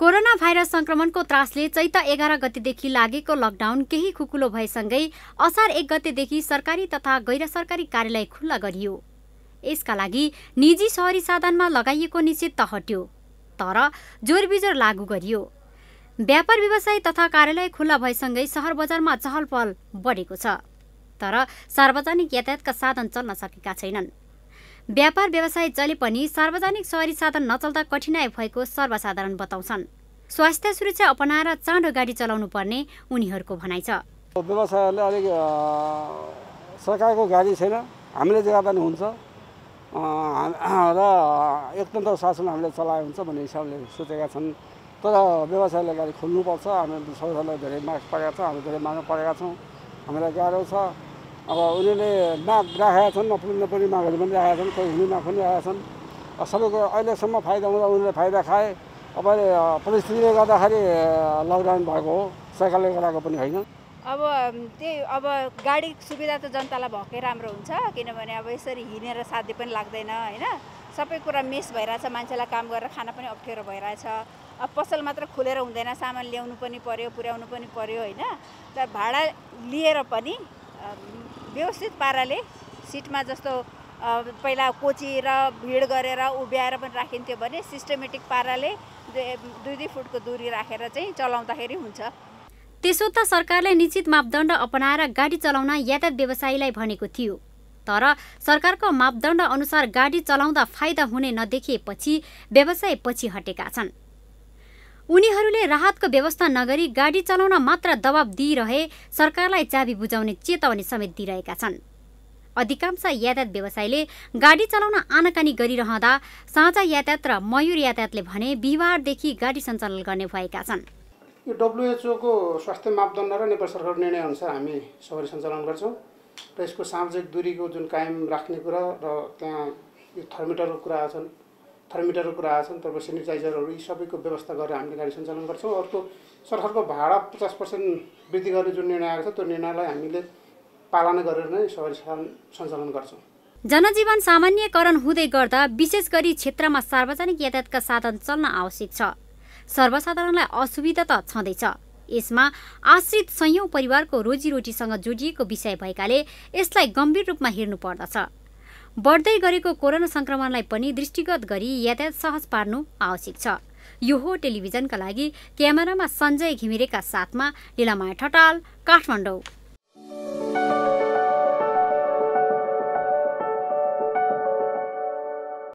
corona virus संक्रमणको त्रासले चैत एघार गतिदेखि लागेको लकडाउन केही खुकुलो भएसँगै असार एक गतेदेखि सरकारी तथा गैर सरकारी कार्यालय खुल्ला गरियो यसका लागि निजी सहरी साधनमा लगाइएको निषेध त हट्यो तर जोरबिजोर लागू गरियो व्यापार व्यवसाय तथा कार्यालय खुल्ला भएसँगै सहर बजारमा चहल पहल बढेको छ तर सार्वजनिक यातायातका साधन चल्न सकेका छैनन् व्यापार व्यवसाय जले पनि सार्वजनिक सवारी साधन नचल्दा कठिनाई भएको सर्वसाधारण बताउँछन् स्वास्थ्य सुरक्षा अपनाएर चाँडो गाडी चलाउनु पर्ने उनीहरूको भनाइ छ व्यवसायहरूले अलिक सरकारको गाडी छैन हामीले जग्गा पनि हुन्छ र एकतन्त्र शासन हामीले चलायो हुन्छ भन्ने हिसाबले सोचेका छन् तर व्यवसायले गाडी खोल्नुपर्छ हामी सरकारलाई धेरै माग परेका छौँ हामी धेरै माग परेका छौँ हामीलाई गाह्रो छ अब उनीहरूले माग राखेका छन् नपुग्नु नपुग्ने मागहरू पनि राखेका छन् कोही हुने माग पनि राखेका छन् सबैको अहिलेसम्म फाइदा हुँदा उनीहरूले फाइदा खाए अब परिस्थितिले गर्दाखेरि लकडाउन भएको हो सरकारले गराएको पनि होइन अब त्यही अब गाडी सुविधा त जनतालाई भएकै राम्रो हुन्छ किनभने अब यसरी हिँडेर साध्य पनि लाग्दैन होइन सबै कुरा मिस भइरहेछ मान्छेलाई काम गरेर खाना पनि अप्ठ्यारो भइरहेछ अब पसल मात्र खुलेर हुँदैन सामान ल्याउनु पनि पऱ्यो पुर्याउनु पनि पऱ्यो होइन त भाडा लिएर पनि व्यवस्थित पाराले सिटमा जस्तो पहिला कोचिएर भिड गरेर उभ्याएर पनि राखिन्थ्यो भने सिस्टमेटिक पाराले दुई दुई फुटको दुरी राखेर चाहिँ चलाउँदाखेरि हुन्छ त्यसो त सरकारले निश्चित मापदण्ड अपनाएर गाडी चलाउन यातायात व्यवसायीलाई भनेको थियो तर सरकारको मापदण्ड अनुसार गाडी चलाउँदा फाइदा हुने नदेखिएपछि व्यवसाय पछि हटेका छन् उनीहरूले राहतको व्यवस्था नगरी गाडी चलाउन मात्र दबाब दिइरहे सरकारलाई चाबी बुझाउने चेतावनी समेत दिइरहेका छन् अधिकांश यातायात व्यवसायले गाडी चलाउन आनाकानी गरिरहँदा साझा यातायात र मयूर यातायातले भने बिहिबारदेखि गाडी सञ्चालन गर्ने भएका छन् यो डब्लुएचओको स्वास्थ्य मापदण्ड र नेपाल सरकारको निर्णयअनुसार हामी सवारी सञ्चालन गर्छौँ र यसको सामाजिक दूरीको जुन कायम राख्ने कुरा र त्यहाँ यो थर्मिटरको कुरा छन् थर्मिटरको कुरा छन् तपाईँको सेनिटाइजरहरू यी सबैको व्यवस्था गरेर हामीले गाडी सञ्चालन गर्छौँ अर्को सरकारको भाडा पचास पर्सेन्ट वृद्धि गर्ने जुन निर्णय आएको छ त्यो निर्णयलाई हामीले पालना गरेर नै सवारी सञ्चालन गर्छौँ जनजीवन सामान्यकरण हुँदै गर्दा विशेष गरी क्षेत्रमा सार्वजनिक यातायातका साधन चल्न आवश्यक छ सर्वसाधारणलाई असुविधा त छँदैछ यसमा आश्रित सयौँ परिवारको रोजीरोटीसँग जोडिएको विषय भएकाले यसलाई गम्भीर रूपमा हेर्नुपर्दछ बढ्दै गरेको कोरोना संक्रमणलाई पनि दृष्टिगत गरी यातायात सहज पार्नु आवश्यक छ यो हो टेलिभिजनका लागि क्यामेरामा सञ्जय घिमिरेका साथमा लिलामाया ठटाल काठमाडौँ